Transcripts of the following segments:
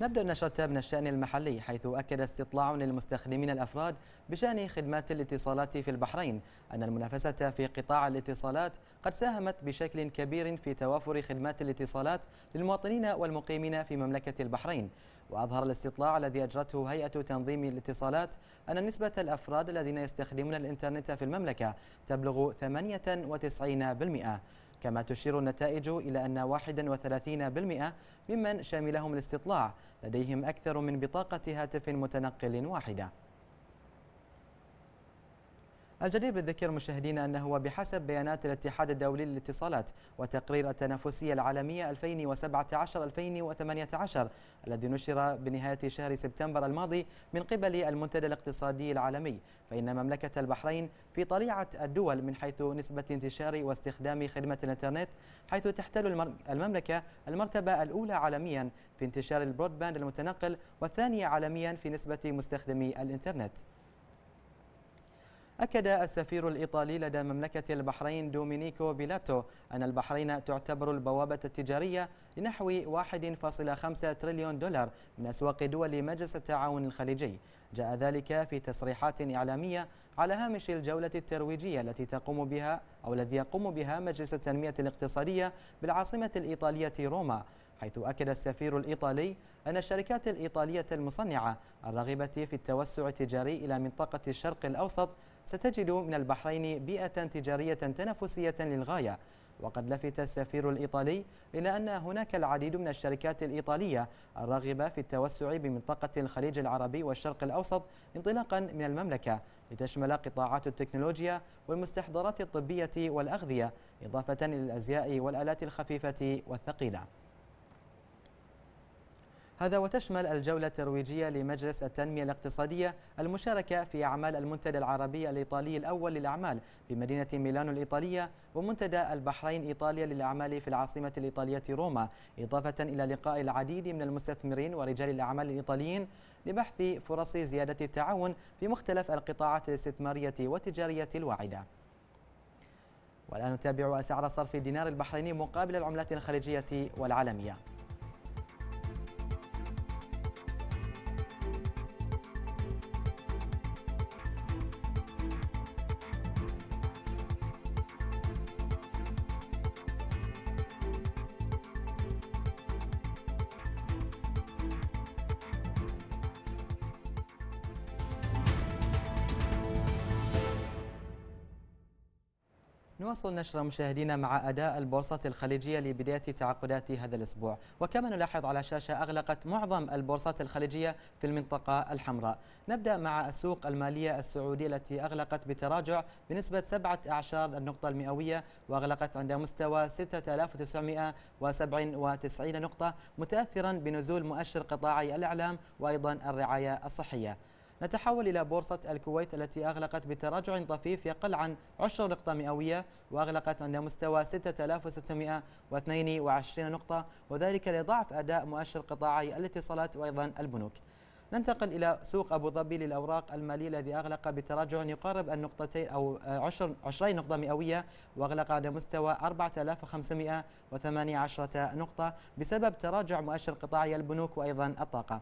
نبدأ نشرتها من الشأن المحلي حيث أكد استطلاع للمستخدمين الأفراد بشأن خدمات الاتصالات في البحرين أن المنافسة في قطاع الاتصالات قد ساهمت بشكل كبير في توافر خدمات الاتصالات للمواطنين والمقيمين في مملكة البحرين وأظهر الاستطلاع الذي أجرته هيئة تنظيم الاتصالات أن نسبة الأفراد الذين يستخدمون الإنترنت في المملكة تبلغ 98% كما تشير النتائج إلى أن 31% ممن شاملهم الاستطلاع لديهم أكثر من بطاقة هاتف متنقل واحدة الجدير بالذكر مشاهدينا أنه بحسب بيانات الاتحاد الدولي للاتصالات وتقرير التنافسية العالمية 2017-2018 الذي نشر بنهاية شهر سبتمبر الماضي من قبل المنتدى الاقتصادي العالمي فإن مملكة البحرين في طليعة الدول من حيث نسبة انتشار واستخدام خدمة الانترنت حيث تحتل المملكة المرتبة الأولى عالميا في انتشار البرودباند المتنقل والثانية عالميا في نسبة مستخدمي الانترنت أكد السفير الإيطالي لدى مملكة البحرين دومينيكو بيلاتو أن البحرين تعتبر البوابة التجارية لنحو 1.5 تريليون دولار من أسواق دول مجلس التعاون الخليجي جاء ذلك في تصريحات إعلامية على هامش الجولة الترويجية التي تقوم بها أو الذي يقوم بها مجلس التنمية الاقتصادية بالعاصمة الإيطالية روما حيث أكد السفير الإيطالي أن الشركات الإيطالية المصنعة الراغبة في التوسع التجاري إلى منطقة الشرق الأوسط ستجد من البحرين بيئة تجارية تنافسية للغاية وقد لفت السفير الإيطالي إلى أن هناك العديد من الشركات الإيطالية الراغبة في التوسع بمنطقة الخليج العربي والشرق الأوسط انطلاقا من المملكة لتشمل قطاعات التكنولوجيا والمستحضرات الطبية والأغذية إضافة إلى الأزياء والآلات الخفيفة والثقيلة هذا وتشمل الجولة الترويجية لمجلس التنمية الاقتصادية المشاركة في أعمال المنتدى العربي الإيطالي الأول للأعمال بمدينة ميلانو الإيطالية ومنتدى البحرين إيطاليا للأعمال في العاصمة الإيطالية روما إضافة إلى لقاء العديد من المستثمرين ورجال الأعمال الإيطاليين لبحث فرص زيادة التعاون في مختلف القطاعات الاستثمارية والتجارية الواعدة والآن نتابع أسعار صرف الدينار البحريني مقابل العملات الخليجية والعالمية نواصل نشر مشاهدينا مع أداء البورصة الخليجية لبداية تعاقدات هذا الأسبوع وكما نلاحظ على شاشة أغلقت معظم البورصات الخليجية في المنطقة الحمراء نبدأ مع السوق المالية السعودية التي أغلقت بتراجع بنسبة 17 النقطة المئوية وأغلقت عند مستوى 6997 نقطة متأثرا بنزول مؤشر قطاعي الإعلام وأيضا الرعاية الصحية نتحول إلى بورصة الكويت التي أغلقت بتراجع طفيف يقل عن 10 نقطة مئوية وأغلقت عند مستوى 6622 نقطة وذلك لضعف أداء مؤشر قطاعي الاتصالات وأيضا البنوك ننتقل إلى سوق أبو ظبي للأوراق المالية الذي أغلق بتراجع يقارب النقطتين أو 20 نقطة مئوية وأغلق على مستوى 4518 نقطة بسبب تراجع مؤشر قطاعي البنوك وأيضا الطاقة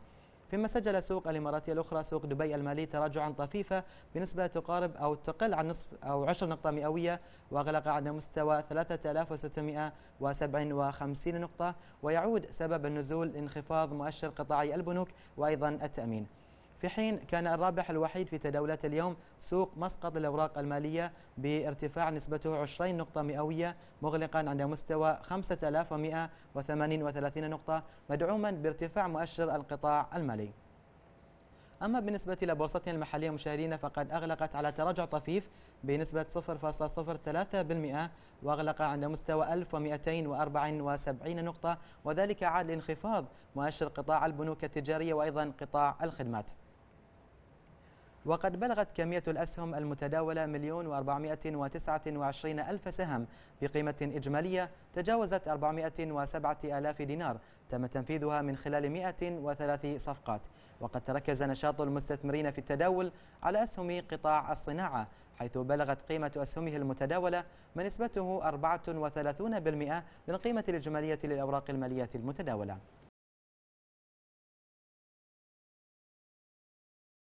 فيما سجل سوق الإماراتية الأخرى سوق دبي المالي تراجعا طفيفا بنسبة تقارب أو تقل عن نصف أو عشر نقطة مئوية وأغلق على مستوى 3657 نقطة ويعود سبب النزول انخفاض مؤشر قطاعي البنوك وأيضا التأمين في حين كان الرابح الوحيد في تداولات اليوم سوق مسقط الأوراق المالية بارتفاع نسبته 20 نقطة مئوية مغلقا عند مستوى 5138 نقطة مدعوما بارتفاع مؤشر القطاع المالي أما بالنسبة لبورصتنا المحلية مشاهدينا فقد أغلقت على تراجع طفيف بنسبة 0.03% وأغلق عند مستوى 1274 نقطة وذلك عاد لانخفاض مؤشر قطاع البنوك التجارية وأيضا قطاع الخدمات وقد بلغت كمية الأسهم المتداولة مليون وأربعمائة وتسعة وعشرين ألف سهم بقيمة إجمالية تجاوزت أربعمائة وسبعة آلاف دينار تم تنفيذها من خلال 103 صفقات وقد تركز نشاط المستثمرين في التداول على أسهم قطاع الصناعة حيث بلغت قيمة أسهمه المتداولة ما نسبته 34% من قيمة الإجمالية للأوراق المالية المتداولة